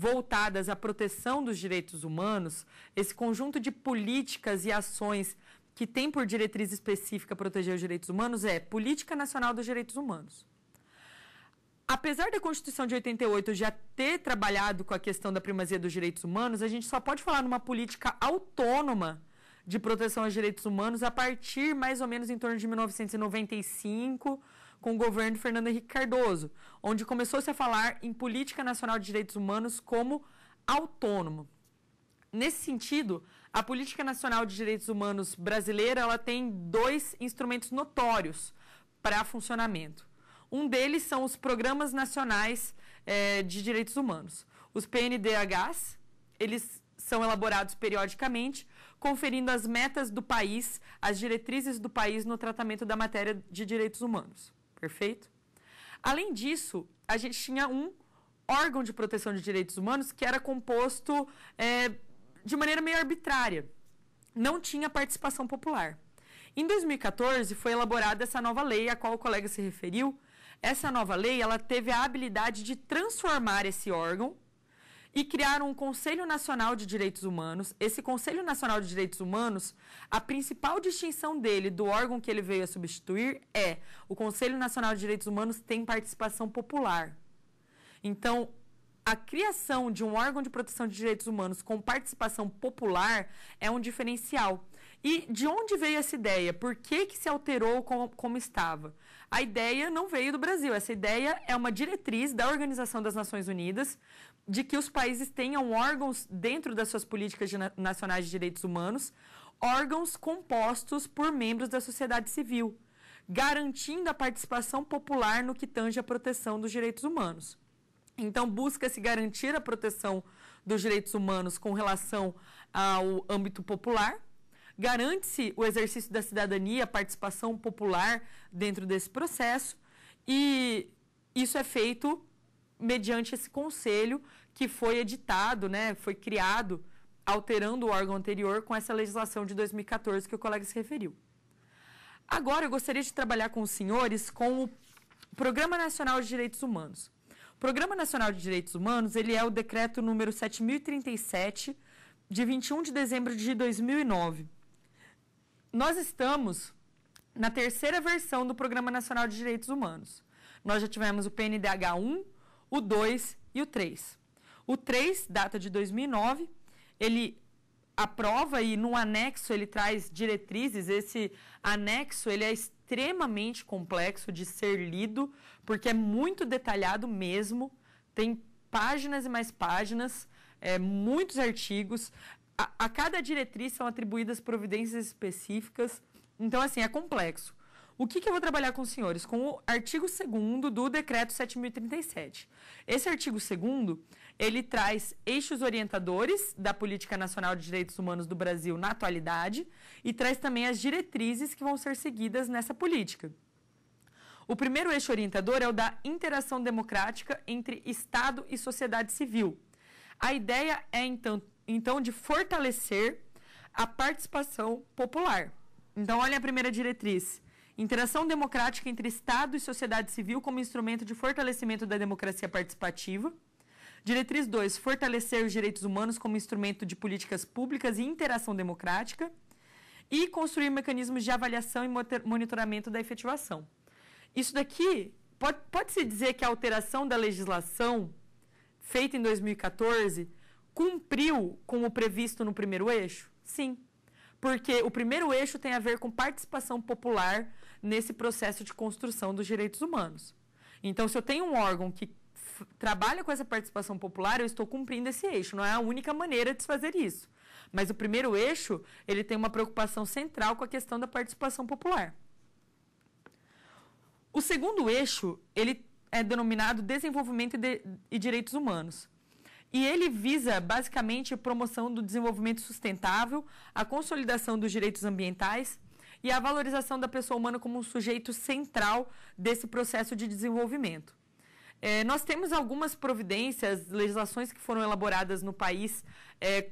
voltadas à proteção dos direitos humanos, esse conjunto de políticas e ações que tem por diretriz específica proteger os direitos humanos é Política Nacional dos Direitos Humanos. Apesar da Constituição de 88 já ter trabalhado com a questão da primazia dos direitos humanos, a gente só pode falar numa política autônoma de proteção aos direitos humanos a partir mais ou menos em torno de 1995, com o governo de Fernando Henrique Cardoso, onde começou-se a falar em política nacional de direitos humanos como autônomo. Nesse sentido, a política nacional de direitos humanos brasileira ela tem dois instrumentos notórios para funcionamento. Um deles são os programas nacionais eh, de direitos humanos. Os PNDHs, eles são elaborados periodicamente conferindo as metas do país, as diretrizes do país no tratamento da matéria de direitos humanos. Perfeito? Além disso, a gente tinha um órgão de proteção de direitos humanos que era composto é, de maneira meio arbitrária. Não tinha participação popular. Em 2014 foi elaborada essa nova lei a qual o colega se referiu. Essa nova lei ela teve a habilidade de transformar esse órgão e criaram um Conselho Nacional de Direitos Humanos. Esse Conselho Nacional de Direitos Humanos, a principal distinção dele do órgão que ele veio a substituir é o Conselho Nacional de Direitos Humanos tem participação popular. Então, a criação de um órgão de proteção de direitos humanos com participação popular é um diferencial. E de onde veio essa ideia? Por que, que se alterou como estava? A ideia não veio do Brasil. Essa ideia é uma diretriz da Organização das Nações Unidas, de que os países tenham órgãos dentro das suas políticas de na nacionais de direitos humanos, órgãos compostos por membros da sociedade civil, garantindo a participação popular no que tange à proteção dos direitos humanos. Então, busca-se garantir a proteção dos direitos humanos com relação ao âmbito popular, garante-se o exercício da cidadania, a participação popular dentro desse processo, e isso é feito mediante esse conselho que foi editado, né, foi criado alterando o órgão anterior com essa legislação de 2014 que o colega se referiu. Agora eu gostaria de trabalhar com os senhores com o Programa Nacional de Direitos Humanos. O Programa Nacional de Direitos Humanos, ele é o decreto número 7037 de 21 de dezembro de 2009. Nós estamos na terceira versão do Programa Nacional de Direitos Humanos. Nós já tivemos o PNDH 1, o 2 e o 3. O 3, data de 2009, ele aprova e no anexo ele traz diretrizes. Esse anexo ele é extremamente complexo de ser lido, porque é muito detalhado mesmo. Tem páginas e mais páginas, é, muitos artigos. A, a cada diretriz são atribuídas providências específicas. Então, assim, é complexo. O que, que, eu vou trabalhar com os senhores? Com o artigo 2 do Decreto 7037. Esse artigo 2 ele traz eixos orientadores da Política Nacional de Direitos Humanos do Brasil na atualidade e traz também as diretrizes que vão ser seguidas nessa política. O primeiro eixo orientador é o da interação democrática entre Estado e sociedade civil. A ideia é, então, então de fortalecer a participação popular. Então, olha a primeira diretriz. Interação democrática entre Estado e sociedade civil como instrumento de fortalecimento da democracia participativa. Diretriz 2, fortalecer os direitos humanos como instrumento de políticas públicas e interação democrática. E construir mecanismos de avaliação e monitoramento da efetivação. Isso daqui, pode-se pode dizer que a alteração da legislação feita em 2014 cumpriu com o previsto no primeiro eixo? Sim. Porque o primeiro eixo tem a ver com participação popular nesse processo de construção dos direitos humanos. Então, se eu tenho um órgão que trabalha com essa participação popular, eu estou cumprindo esse eixo. Não é a única maneira de se fazer isso. Mas o primeiro eixo, ele tem uma preocupação central com a questão da participação popular. O segundo eixo, ele é denominado desenvolvimento e, de, e direitos humanos. E ele visa basicamente a promoção do desenvolvimento sustentável, a consolidação dos direitos ambientais e a valorização da pessoa humana como um sujeito central desse processo de desenvolvimento. É, nós temos algumas providências, legislações que foram elaboradas no país é,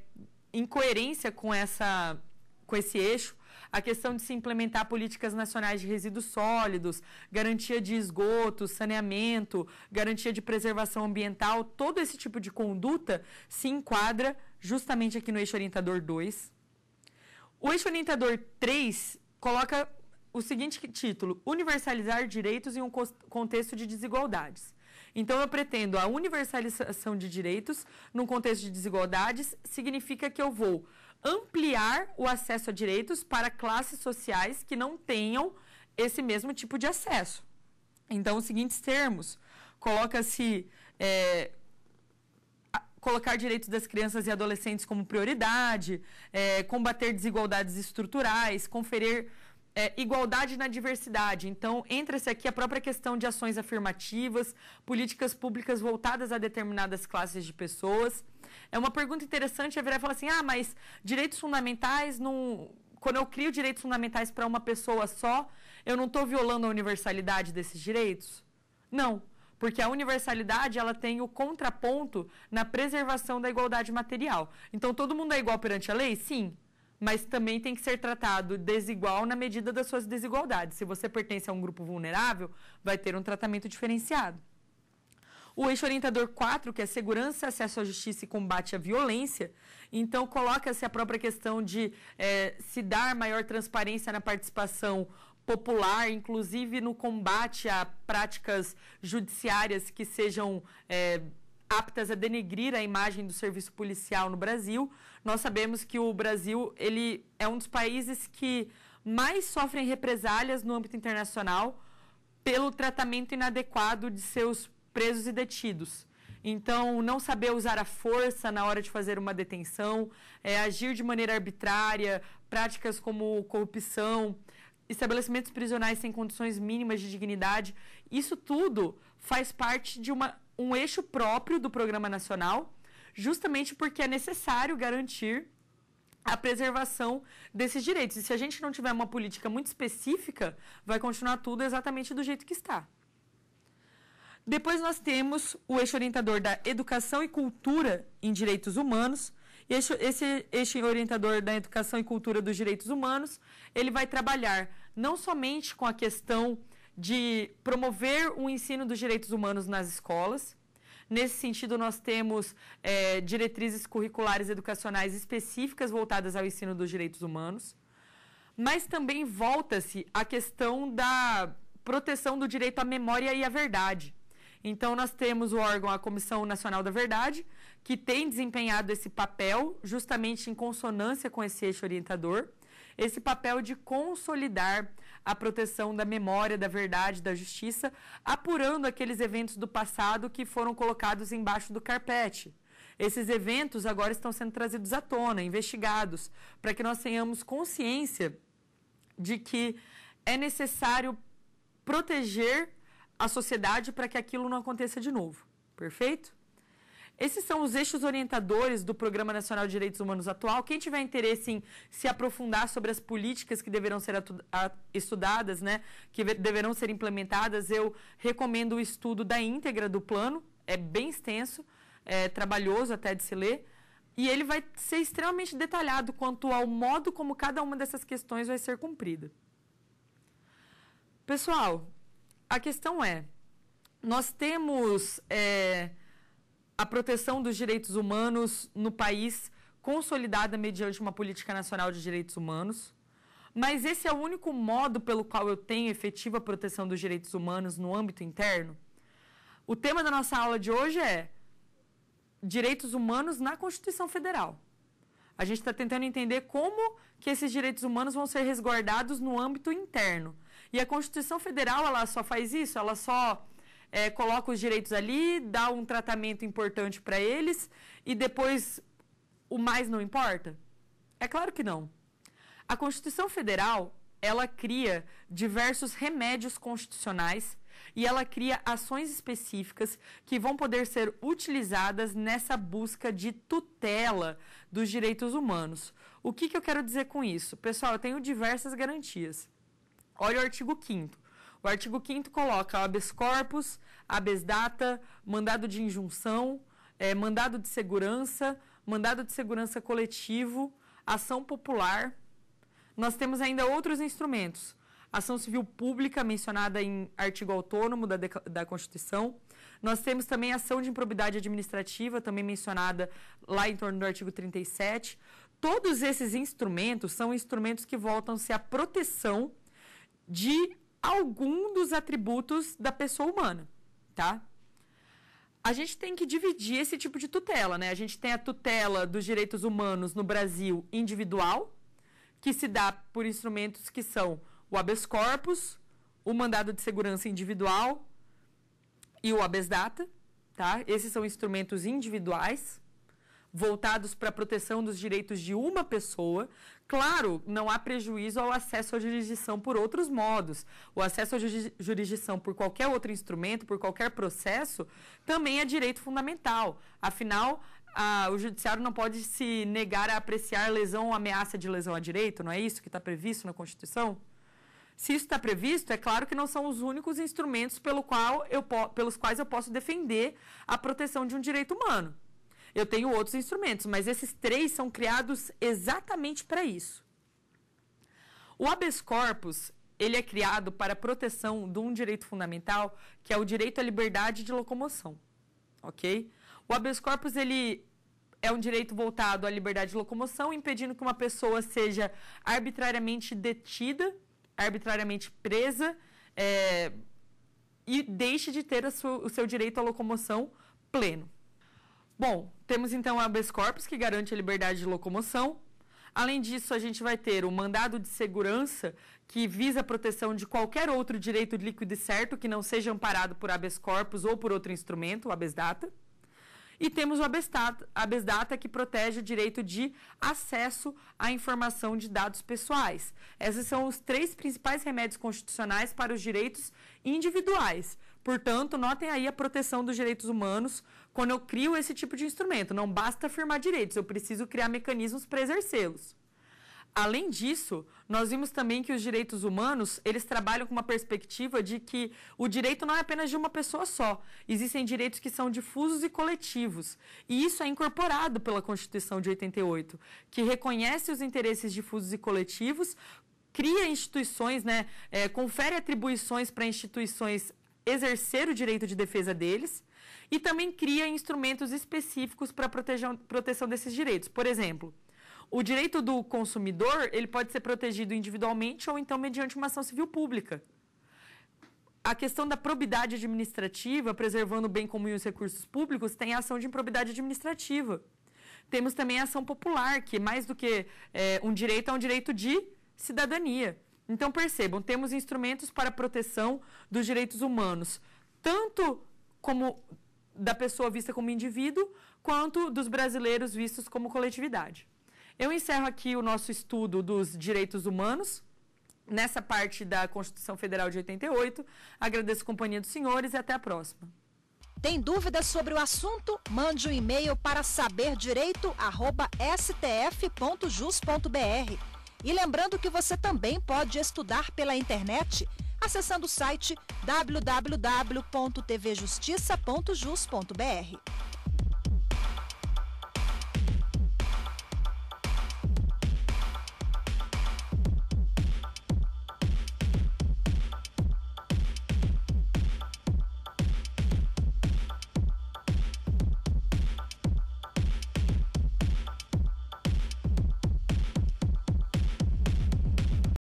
em coerência com, essa, com esse eixo, a questão de se implementar políticas nacionais de resíduos sólidos, garantia de esgoto, saneamento, garantia de preservação ambiental, todo esse tipo de conduta se enquadra justamente aqui no eixo orientador 2. O eixo orientador 3 coloca o seguinte título: Universalizar direitos em um contexto de desigualdades. Então, eu pretendo a universalização de direitos num contexto de desigualdades, significa que eu vou ampliar o acesso a direitos para classes sociais que não tenham esse mesmo tipo de acesso. Então, os seguintes termos: coloca-se. É, colocar direitos das crianças e adolescentes como prioridade, é, combater desigualdades estruturais, conferir é, igualdade na diversidade. Então, entra-se aqui a própria questão de ações afirmativas, políticas públicas voltadas a determinadas classes de pessoas. É uma pergunta interessante, A é virar e falar assim, ah, mas direitos fundamentais não... Quando eu crio direitos fundamentais para uma pessoa só, eu não estou violando a universalidade desses direitos? Não, porque a universalidade ela tem o contraponto na preservação da igualdade material. Então, todo mundo é igual perante a lei? Sim, mas também tem que ser tratado desigual na medida das suas desigualdades. Se você pertence a um grupo vulnerável, vai ter um tratamento diferenciado. O eixo orientador 4, que é segurança, acesso à justiça e combate à violência, então coloca-se a própria questão de é, se dar maior transparência na participação popular, inclusive no combate a práticas judiciárias que sejam é, aptas a denegrir a imagem do serviço policial no Brasil. Nós sabemos que o Brasil ele é um dos países que mais sofrem represálias no âmbito internacional pelo tratamento inadequado de seus presos e detidos. Então, não saber usar a força na hora de fazer uma detenção, é, agir de maneira arbitrária, práticas como corrupção, estabelecimentos prisionais sem condições mínimas de dignidade, isso tudo faz parte de uma, um eixo próprio do Programa Nacional justamente porque é necessário garantir a preservação desses direitos. E se a gente não tiver uma política muito específica, vai continuar tudo exatamente do jeito que está. Depois nós temos o eixo orientador da educação e cultura em direitos humanos. E esse, esse eixo orientador da educação e cultura dos direitos humanos, ele vai trabalhar não somente com a questão de promover o ensino dos direitos humanos nas escolas, Nesse sentido, nós temos é, diretrizes curriculares educacionais específicas voltadas ao ensino dos direitos humanos, mas também volta-se à questão da proteção do direito à memória e à verdade. Então, nós temos o órgão, a Comissão Nacional da Verdade, que tem desempenhado esse papel justamente em consonância com esse eixo orientador, esse papel de consolidar a proteção da memória, da verdade, da justiça, apurando aqueles eventos do passado que foram colocados embaixo do carpete. Esses eventos agora estão sendo trazidos à tona, investigados, para que nós tenhamos consciência de que é necessário proteger a sociedade para que aquilo não aconteça de novo. Perfeito? Esses são os eixos orientadores do Programa Nacional de Direitos Humanos atual. Quem tiver interesse em se aprofundar sobre as políticas que deverão ser estudadas, né, que deverão ser implementadas, eu recomendo o estudo da íntegra do plano. É bem extenso, é trabalhoso até de se ler. E ele vai ser extremamente detalhado quanto ao modo como cada uma dessas questões vai ser cumprida. Pessoal, a questão é: nós temos. É, a proteção dos direitos humanos no país consolidada mediante uma política nacional de direitos humanos. Mas esse é o único modo pelo qual eu tenho efetiva proteção dos direitos humanos no âmbito interno? O tema da nossa aula de hoje é direitos humanos na Constituição Federal. A gente está tentando entender como que esses direitos humanos vão ser resguardados no âmbito interno. E a Constituição Federal, ela só faz isso, ela só é, coloca os direitos ali, dá um tratamento importante para eles e depois o mais não importa? É claro que não. A Constituição Federal, ela cria diversos remédios constitucionais e ela cria ações específicas que vão poder ser utilizadas nessa busca de tutela dos direitos humanos. O que, que eu quero dizer com isso? Pessoal, eu tenho diversas garantias. Olha o artigo 5 o artigo 5 coloca habeas corpus, habeas data, mandado de injunção, é, mandado de segurança, mandado de segurança coletivo, ação popular. Nós temos ainda outros instrumentos. Ação civil pública, mencionada em artigo autônomo da, da Constituição. Nós temos também ação de improbidade administrativa, também mencionada lá em torno do artigo 37. Todos esses instrumentos são instrumentos que voltam-se à proteção de algum dos atributos da pessoa humana, tá? A gente tem que dividir esse tipo de tutela, né? A gente tem a tutela dos direitos humanos no Brasil individual, que se dá por instrumentos que são o habeas corpus, o mandado de segurança individual e o habeas data, tá? Esses são instrumentos individuais voltados para a proteção dos direitos de uma pessoa, claro, não há prejuízo ao acesso à jurisdição por outros modos. O acesso à jurisdição por qualquer outro instrumento, por qualquer processo, também é direito fundamental. Afinal, a, o judiciário não pode se negar a apreciar lesão ou ameaça de lesão a direito, não é isso que está previsto na Constituição? Se isso está previsto, é claro que não são os únicos instrumentos pelo qual eu, pelos quais eu posso defender a proteção de um direito humano. Eu tenho outros instrumentos, mas esses três são criados exatamente para isso. O habeas corpus, ele é criado para a proteção de um direito fundamental, que é o direito à liberdade de locomoção. OK? O habeas corpus ele é um direito voltado à liberdade de locomoção, impedindo que uma pessoa seja arbitrariamente detida, arbitrariamente presa é, e deixe de ter sua, o seu direito à locomoção pleno. Bom, temos então o habeas corpus que garante a liberdade de locomoção. Além disso, a gente vai ter o mandado de segurança que visa a proteção de qualquer outro direito líquido e certo que não seja amparado por habeas corpus ou por outro instrumento, o habeas data. E temos o habeas data, habeas data que protege o direito de acesso à informação de dados pessoais. Esses são os três principais remédios constitucionais para os direitos individuais. Portanto, notem aí a proteção dos direitos humanos quando eu crio esse tipo de instrumento. Não basta afirmar direitos, eu preciso criar mecanismos para exercê-los. Além disso, nós vimos também que os direitos humanos, eles trabalham com uma perspectiva de que o direito não é apenas de uma pessoa só. Existem direitos que são difusos e coletivos. E isso é incorporado pela Constituição de 88, que reconhece os interesses difusos e coletivos, cria instituições, né, é, confere atribuições para instituições exercer o direito de defesa deles e também cria instrumentos específicos para proteção desses direitos. Por exemplo, o direito do consumidor ele pode ser protegido individualmente ou então mediante uma ação civil pública. A questão da probidade administrativa, preservando o bem comum e os recursos públicos, tem a ação de improbidade administrativa. Temos também a ação popular, que mais do que é, um direito, é um direito de cidadania. Então, percebam, temos instrumentos para proteção dos direitos humanos, tanto como da pessoa vista como indivíduo, quanto dos brasileiros vistos como coletividade. Eu encerro aqui o nosso estudo dos direitos humanos. Nessa parte da Constituição Federal de 88, agradeço a companhia dos senhores e até a próxima. Tem dúvidas sobre o assunto? Mande um e-mail para saberdireito@stf.jus.br. E lembrando que você também pode estudar pela internet acessando o site www.tvjustiça.jus.br.